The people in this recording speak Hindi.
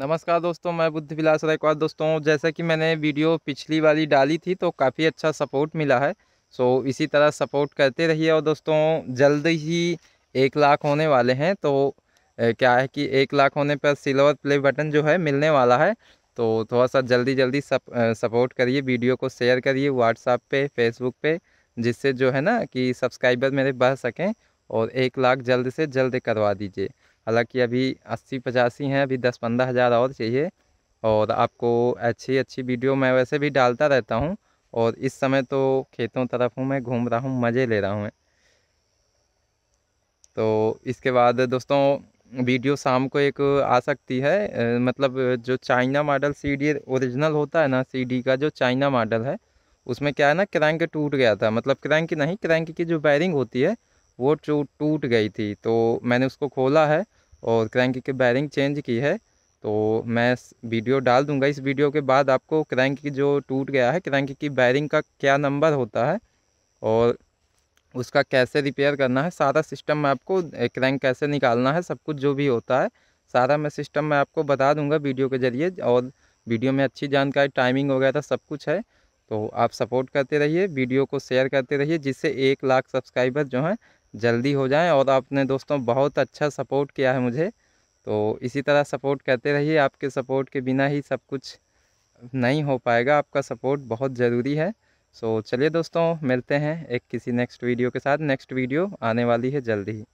नमस्कार दोस्तों मैं बुद्ध विलास रायकवाल दोस्तों जैसा कि मैंने वीडियो पिछली वाली डाली थी तो काफ़ी अच्छा सपोर्ट मिला है सो इसी तरह सपोर्ट करते रहिए और दोस्तों जल्द ही एक लाख होने वाले हैं तो क्या है कि एक लाख होने पर सिल्वर प्ले बटन जो है मिलने वाला है तो थोड़ा सा जल्दी जल्दी सप, सपोर्ट करिए वीडियो को शेयर करिए व्हाट्सएप पे फेसबुक पे जिससे जो है ना कि सब्सक्राइबर मेरे बढ़ सकें और एक लाख जल्द से जल्द करवा दीजिए हालांकि अभी अस्सी पचासी हैं अभी दस पंद्रह हज़ार और चाहिए और आपको अच्छी अच्छी वीडियो मैं वैसे भी डालता रहता हूँ और इस समय तो खेतों तरफ हूँ मैं घूम रहा हूँ मज़े ले रहा हूँ मैं तो इसके बाद दोस्तों वीडियो शाम को एक आ सकती है मतलब जो China model C D original होता है ना सी डी का जो चाइना मॉडल है उसमें क्या है ना क्रैंक टूट गया था मतलब क्रैंक नहीं क्रैंक की जो बैरिंग होती है वो टूट गई थी तो मैंने उसको खोला है और क्रैंक की बैरिंग चेंज की है तो मैं वीडियो डाल दूंगा इस वीडियो के बाद आपको क्रैंक की जो टूट गया है क्रैंक की बैरिंग का क्या नंबर होता है और उसका कैसे रिपेयर करना है सारा सिस्टम मैं आपको क्रैंक कैसे निकालना है सब कुछ जो भी होता है सारा मैं सिस्टम मैं आपको बता दूंगा वीडियो के जरिए और वीडियो में अच्छी जानकारी टाइमिंग वगैरह तो सब कुछ है तो आप सपोर्ट करते रहिए वीडियो को शेयर करते रहिए जिससे एक लाख सब्सक्राइबर जो हैं जल्दी हो जाए और आपने दोस्तों बहुत अच्छा सपोर्ट किया है मुझे तो इसी तरह सपोर्ट करते रहिए आपके सपोर्ट के बिना ही सब कुछ नहीं हो पाएगा आपका सपोर्ट बहुत ज़रूरी है सो तो चलिए दोस्तों मिलते हैं एक किसी नेक्स्ट वीडियो के साथ नेक्स्ट वीडियो आने वाली है जल्दी ही